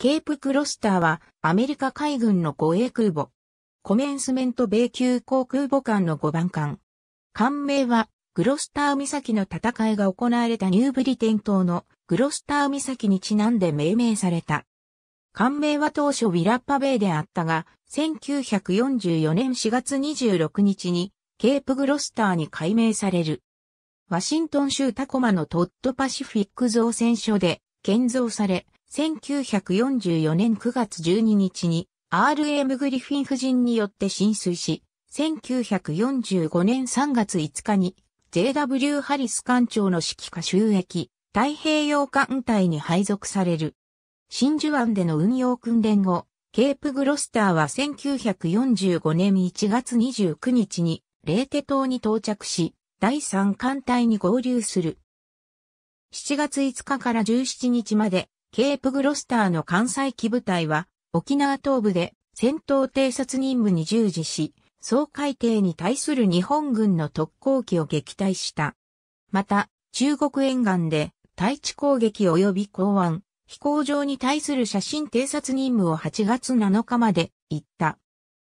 ケープクロスターはアメリカ海軍の護衛空母。コメンスメント米級航空母艦の5番艦。艦名はグロスター岬の戦いが行われたニューブリテン島のグロスター岬にちなんで命名された。艦名は当初ウィラッパベイであったが、1944年4月26日にケープグロスターに改名される。ワシントン州タコマのトッドパシフィック造船所で建造され、1944年9月12日に RM グリフィン夫人によって浸水し、1945年3月5日に JW ハリス艦長の指揮下収益、太平洋艦隊に配属される。真珠湾での運用訓練後、ケープグロスターは1945年1月29日にレーテ島に到着し、第3艦隊に合流する。7月5日から17日までケープグロスターの関西機部隊は、沖縄東部で戦闘偵察任務に従事し、総海艇に対する日本軍の特攻機を撃退した。また、中国沿岸で対地攻撃及び港湾、飛行場に対する写真偵察任務を8月7日まで行った。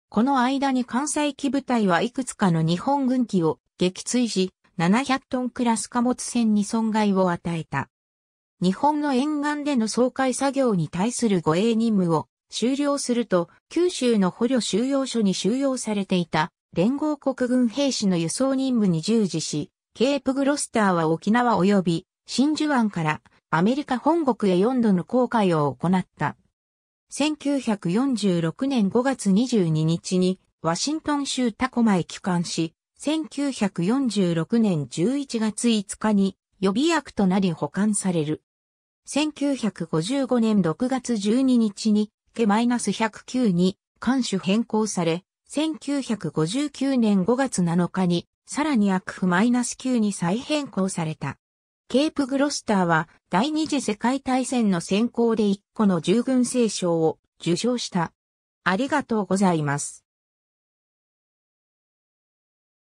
この間に関西機部隊はいくつかの日本軍機を撃墜し、700トンクラス貨物船に損害を与えた。日本の沿岸での総海作業に対する護衛任務を終了すると、九州の捕虜収容所に収容されていた連合国軍兵士の輸送任務に従事し、ケープグロスターは沖縄及び真珠湾からアメリカ本国へ4度の航海を行った。1946年5月22日にワシントン州タコマへ帰還し、1946年11月5日に予備役となり保管される。1955年6月12日に、ケ -109 に、艦首変更され、1959年5月7日に、さらにアクフ -9 に再変更された。ケープグロスターは第二次世界大戦の先行で1個の従軍聖章を受賞した。ありがとうございます。